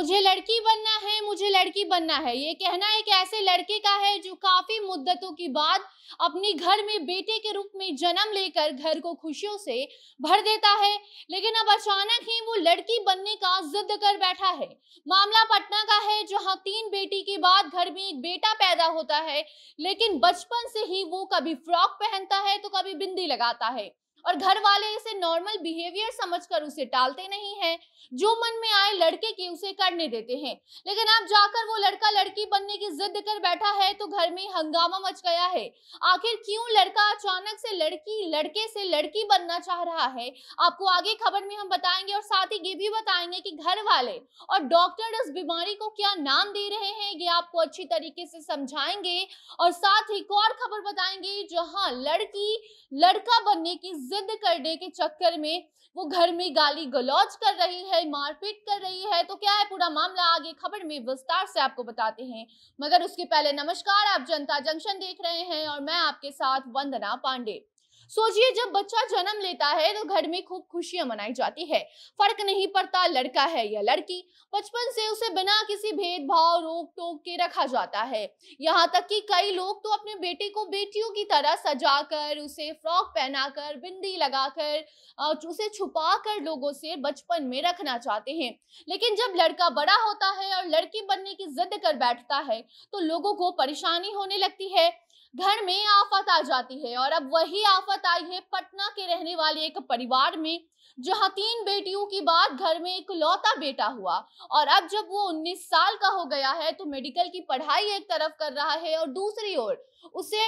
मुझे लड़की बनना है मुझे लड़की बनना है ये कहना एक ऐसे लड़के का है जो काफी मुद्दतों के बाद अपनी घर में बेटे के रूप में जन्म लेकर घर को खुशियों से भर देता है लेकिन अब अचानक ही वो लड़की बनने का जिद कर बैठा है मामला पटना का है जहां तीन बेटी के बाद घर में एक बेटा पैदा होता है लेकिन बचपन से ही वो कभी फ्रॉक पहनता है तो कभी बिंदी लगाता है और घर वाले इसे नॉर्मल बिहेवियर समझकर उसे टालते नहीं हैं जो मन में आए लड़के की उसे करने देते हैं लेकिन अब जाकर वो लड़का लड़की बनने की जिद कर बैठा है तो घर में हंगामा मच गया है आखिर क्यों लड़का अचानक से लड़की लड़के से लड़की बनना चाह रहा है आपको आगे खबर में हम बताएंगे और साथ ही ये भी बताएंगे कि घर वाले और डॉक्टर इस बीमारी को क्या नाम दे रहे हैं ये आपको अच्छी तरीके से समझाएंगे और साथ ही एक और खबर बताएंगे जहाँ लड़की लड़का बनने की जिद करने के चक्कर में वो घर में गाली गलौज कर रही है मारपीट कर रही है तो क्या है पूरा मामला आगे खबर में विस्तार से आपको बताते हैं मगर उसके पहले नमस्कार आप जनता जंक्शन देख रहे हैं और मैं आपके साथ वंदना पांडे सोचिए जब बच्चा जन्म लेता है तो घर में खूब खुशियां मनाई जाती है फर्क नहीं पड़ता लड़का है या लड़की बचपन से उसे बिना किसी भेदभाव रोक टोक के रखा जाता है यहाँ तक कि कई लोग तो अपने बेटे को बेटियों की तरह सजाकर उसे फ्रॉक पहनाकर बिंदी लगाकर उसे छुपाकर लोगों से बचपन में रखना चाहते हैं लेकिन जब लड़का बड़ा होता है और लड़की बनने की जिद कर बैठता है तो लोगों को परेशानी होने लगती है घर में आफत आ जाती है और अब वही आफत आई है पटना के रहने वाले एक परिवार में जहां तीन बेटियों की बात घर में एक लौता बेटा हुआ और अब जब वो 19 साल का हो गया है तो मेडिकल की पढ़ाई एक तरफ कर रहा है और दूसरी ओर उसे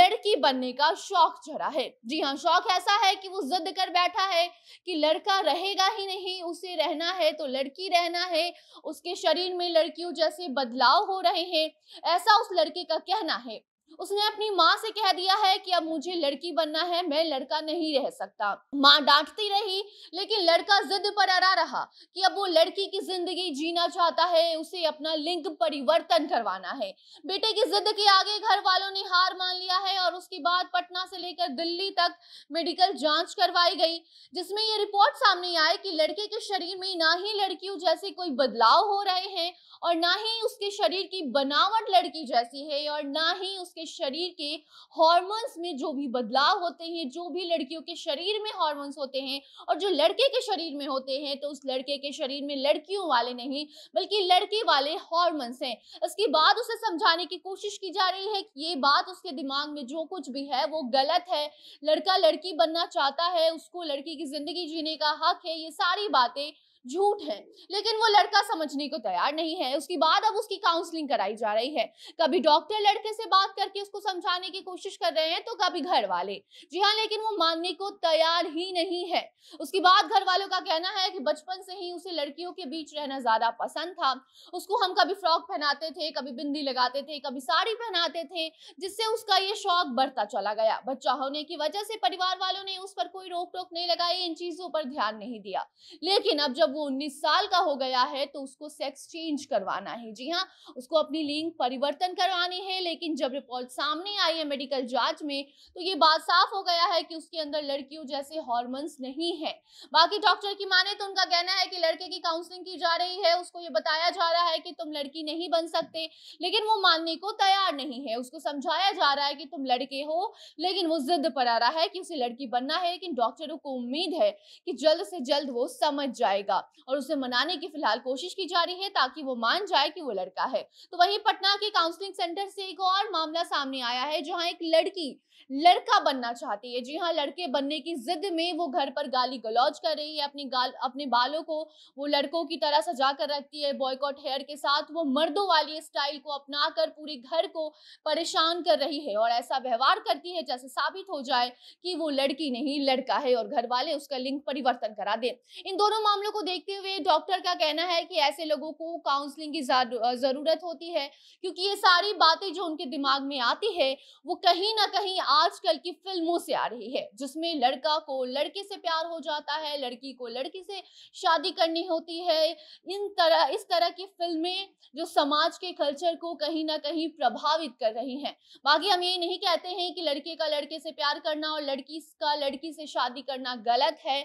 लड़की बनने का शौक चढ़ा है जी हाँ शौक ऐसा है कि वो जिद कर बैठा है कि लड़का रहेगा ही नहीं उसे रहना है तो लड़की रहना है उसके शरीर में लड़कियों जैसे बदलाव हो रहे हैं ऐसा उस लड़के का कहना है उसने अपनी माँ से कह दिया है कि अब मुझे लड़की बनना है मैं लड़का नहीं रह सकता माँ डांटती रही लेकिन लड़का जिद पर अरा रहा कि अब वो लड़की की जिंदगी जीना चाहता है उसे अपना लिंग परिवर्तन करवाना है बेटे की जिद के आगे घर वालों ने हार मान लिया है और उसके बाद पटना से लेकर दिल्ली तक मेडिकल जांच करवाई गई जिसमें ये रिपोर्ट सामने आई कि लड़के के शरीर में ना ही लड़कियों जैसे कोई बदलाव हो रहे हैं और ना ही उसके शरीर की बनावट लड़की जैसी है और ना ही उसके शरीर के हॉर्मोन्स में जो भी बदलाव होते हैं जो भी लड़कियों के शरीर में हॉर्मोन्स होते हैं और जो लड़के के शरीर में होते हैं तो उस लड़के के शरीर में लड़कियों वाले नहीं बल्कि लड़के वाले हॉर्मोन्स हैं उसके बाद उसे समझाने की कोशिश की जा रही है कि ये बात उसके दिमाग में जो कुछ भी है वो गलत है लड़का लड़की बनना चाहता है उसको लड़की की ज़िंदगी जीने का हक है ये सारी बातें झूठ है लेकिन वो लड़का समझने को तैयार नहीं है उसके बाद अब उसकी काउंसलिंग कराई जा रही है कभी डॉक्टर लड़के से बात करके उसको समझाने की कोशिश कर रहे हैं तो कभी घर वाले जी हाँ लेकिन वो मानने को तैयार ही नहीं है उसके बाद घर वालों का कहना है कि बचपन से ही उसे लड़कियों के बीच रहना ज्यादा पसंद था उसको हम कभी फ्रॉक पहनाते थे कभी बिंदी लगाते थे कभी साड़ी पहनाते थे जिससे उसका ये शौक बढ़ता चला गया बच्चा होने की वजह से परिवार वालों ने उस पर कोई रोक टोक नहीं लगाई इन चीजों पर ध्यान नहीं दिया लेकिन अब जब वो 19 साल का हो गया है तो उसको सेक्स चेंज करवाना है जी हाँ उसको अपनी लिंग परिवर्तन करवानी है लेकिन जब रिपोर्ट सामने आई है मेडिकल जांच में तो ये बात साफ हो गया है कि उसके अंदर लड़कियों जैसे हॉर्मोन्स नहीं है बाकी डॉक्टर की माने तो उनका कहना है कि लड़के की काउंसलिंग की जा रही है उसको ये बताया जा रहा है कि तुम लड़की नहीं बन सकते लेकिन वो मानने को तैयार नहीं है उसको समझाया जा रहा है कि तुम लड़के हो लेकिन वो जिद पर आ रहा है कि उसे लड़की बनना है लेकिन डॉक्टरों को उम्मीद है कि जल्द से जल्द वो समझ जाएगा जाएगा और उसे मनाने की फिलहाल कोशिश की जा रही है ताकि वो मान जाए कि वो लड़का है तो वहीं पटना के काउंसलिंग सेंटर से एक और मामला सामने आया है जहां एक लड़की लड़का बनना चाहती है जी हाँ लड़के बनने की जिद में वो घर पर गाली गलौज कर रही है अपनी गाल अपने बालों को वो लड़कों की तरह सजा कर रखती है बॉयकॉट हेयर के साथ वो मर्दों वाली स्टाइल को अपना कर पूरे घर को परेशान कर रही है और ऐसा व्यवहार करती है जैसे साबित हो जाए कि वो लड़की नहीं लड़का है और घर वाले उसका लिंग परिवर्तन करा दे इन दोनों मामलों को देखते हुए डॉक्टर का कहना है कि ऐसे लोगों को काउंसलिंग की ज़रूरत होती है क्योंकि ये सारी बातें जो उनके दिमाग में आती है वो कहीं ना कहीं आजकल की फिल्मों से आ रही है जिसमें लड़का को लड़के से प्यार हो जाता है लड़की को लड़की से शादी करनी होती है इन तरह इस तरह की फिल्में जो समाज के कल्चर को कहीं ना कहीं प्रभावित कर रही हैं बाकी हम ये नहीं कहते हैं कि लड़के का लड़के से प्यार करना और लड़की का लड़की से शादी करना गलत है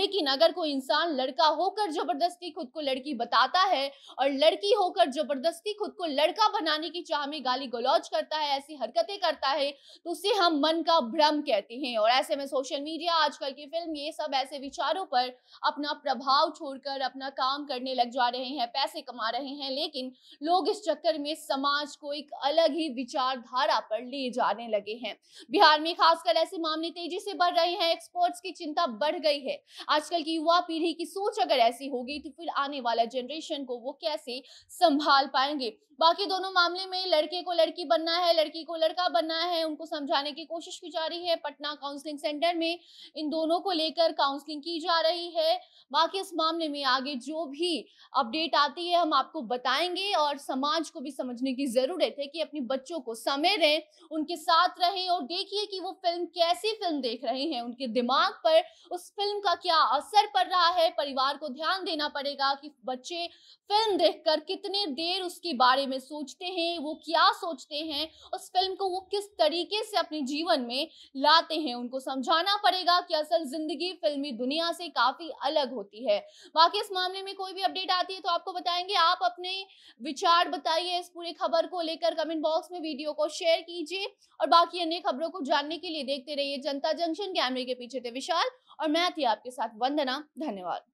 लेकिन अगर कोई इंसान लड़का हो होकर जबरदस्ती खुद को लड़की बताता है और लड़की होकर जबरदस्ती खुद को लड़का बनाने की चाह में गाली गलौज करता है ऐसी हरकतें करता है तो उसे हम मन का भ्रम कहते हैं और ऐसे में सोशल मीडिया आजकल की फिल्म ये सब ऐसे विचारों पर अपना प्रभाव छोड़कर अपना काम करने लग जा रहे हैं पैसे कमा रहे हैं लेकिन लोग इस चक्कर में समाज को एक अलग ही विचारधारा पर ले जाने लगे हैं बिहार में खासकर ऐसे मामले तेजी से बढ़ रहे हैं एक्सपोर्ट्स की चिंता बढ़ गई है आजकल की युवा पीढ़ी की सोच अगर अगर ऐसी हो गई तो फिर आने वाला जनरेशन को वो कैसे संभाल पाएंगे बाकी दोनों मामले में लड़के को लड़की बनना है लड़की को लड़का बनना है उनको समझाने की कोशिश की जा रही है पटना काउंसलिंग सेंटर में इन दोनों को लेकर काउंसलिंग की जा रही है बाकी इस मामले में आगे जो भी अपडेट आती है हम आपको बताएंगे और समाज को भी समझने की ज़रूरत है कि अपने बच्चों को समय दें उनके साथ रहें और देखिए कि वो फिल्म कैसी फिल्म देख रहे हैं उनके दिमाग पर उस फिल्म का क्या असर पड़ रहा है परिवार को आपको ध्यान देना पड़ेगा कि बच्चे फिल्म देखकर कितने देर उसके बारे में सोचते हैं वो क्या सोचते हैं उस फिल्म को वो किस तरीके से अपने जीवन में लाते हैं उनको समझाना पड़ेगा कि असल जिंदगी फिल्मी दुनिया से काफी अलग होती है बाकी इस मामले में कोई भी अपडेट आती है तो आपको बताएंगे आप अपने विचार बताइए इस पूरी खबर को लेकर कमेंट बॉक्स में वीडियो को शेयर कीजिए और बाकी अन्य खबरों को जानने के लिए देखते रहिए जनता जंक्शन कैमरे के पीछे थे विशाल और मैं थी आपके साथ वंदना धन्यवाद